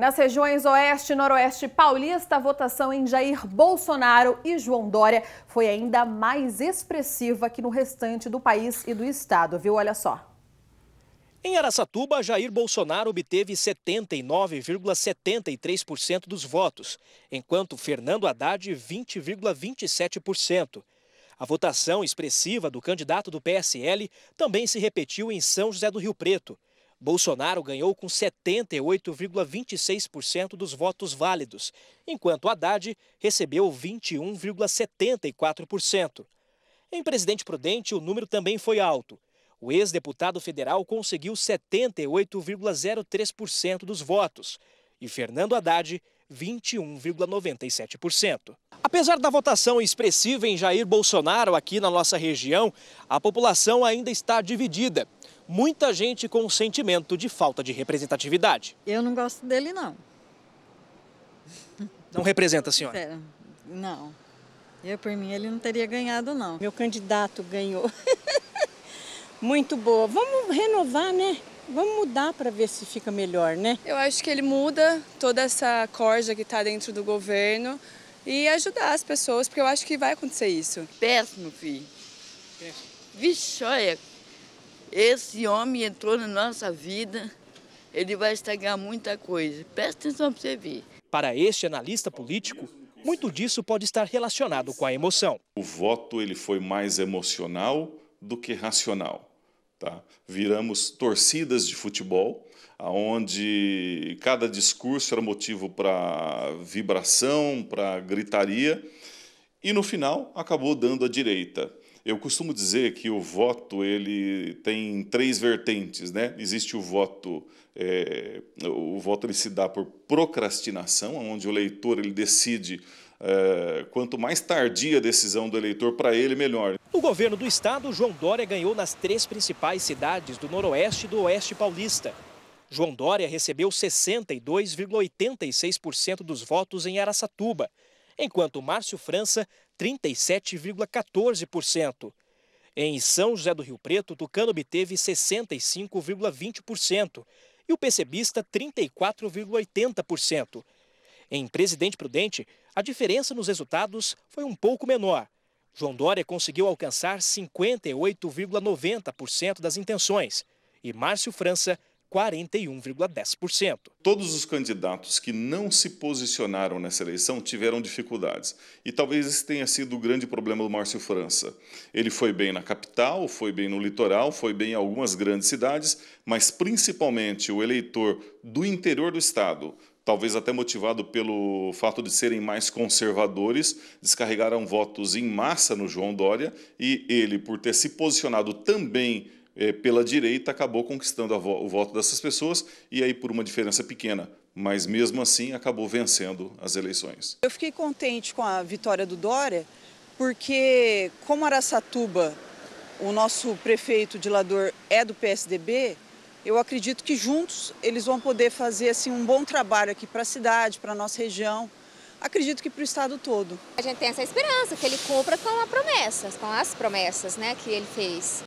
Nas regiões Oeste e Noroeste paulista, a votação em Jair Bolsonaro e João Dória foi ainda mais expressiva que no restante do país e do estado, viu? Olha só. Em Araçatuba, Jair Bolsonaro obteve 79,73% dos votos, enquanto Fernando Haddad 20,27%. A votação expressiva do candidato do PSL também se repetiu em São José do Rio Preto. Bolsonaro ganhou com 78,26% dos votos válidos, enquanto Haddad recebeu 21,74%. Em Presidente Prudente, o número também foi alto. O ex-deputado federal conseguiu 78,03% dos votos e Fernando Haddad 21,97%. Apesar da votação expressiva em Jair Bolsonaro aqui na nossa região, a população ainda está dividida muita gente com um sentimento de falta de representatividade. Eu não gosto dele, não. Não representa a senhora? Pera, não. Eu, por mim, ele não teria ganhado, não. Meu candidato ganhou. Muito boa. Vamos renovar, né? Vamos mudar para ver se fica melhor, né? Eu acho que ele muda toda essa corja que está dentro do governo e ajudar as pessoas, porque eu acho que vai acontecer isso. Péssimo, filho. Péssimo. Vixe, olha, esse homem entrou na nossa vida, ele vai estragar muita coisa. Presta atenção para você ver. Para este analista político, muito disso pode estar relacionado com a emoção. O voto ele foi mais emocional do que racional. Tá? Viramos torcidas de futebol, onde cada discurso era motivo para vibração, para gritaria, e no final acabou dando a direita. Eu costumo dizer que o voto ele tem três vertentes, né? Existe o voto é, o voto ele se dá por procrastinação, onde o leitor ele decide é, quanto mais tardia a decisão do eleitor para ele melhor. No governo do estado, João Dória ganhou nas três principais cidades do Noroeste e do Oeste Paulista. João Dória recebeu 62,86% dos votos em Araçatuba, enquanto Márcio França 37,14%. Em São José do Rio Preto, Tucano obteve 65,20% e o PCBista 34,80%. Em Presidente Prudente, a diferença nos resultados foi um pouco menor. João Dória conseguiu alcançar 58,90% das intenções e Márcio França 41,10%. Todos os candidatos que não se posicionaram nessa eleição tiveram dificuldades. E talvez esse tenha sido o grande problema do Márcio França. Ele foi bem na capital, foi bem no litoral, foi bem em algumas grandes cidades, mas principalmente o eleitor do interior do estado, talvez até motivado pelo fato de serem mais conservadores, descarregaram votos em massa no João Dória e ele, por ter se posicionado também é, pela direita acabou conquistando vo o voto dessas pessoas e aí por uma diferença pequena, mas mesmo assim acabou vencendo as eleições. Eu fiquei contente com a vitória do Dória, porque como Araçatuba, o nosso prefeito de Lador é do PSDB, eu acredito que juntos eles vão poder fazer assim um bom trabalho aqui para a cidade, para a nossa região acredito que para o estado todo. A gente tem essa esperança que ele cumpra com a promessa, com as promessas né, que ele fez.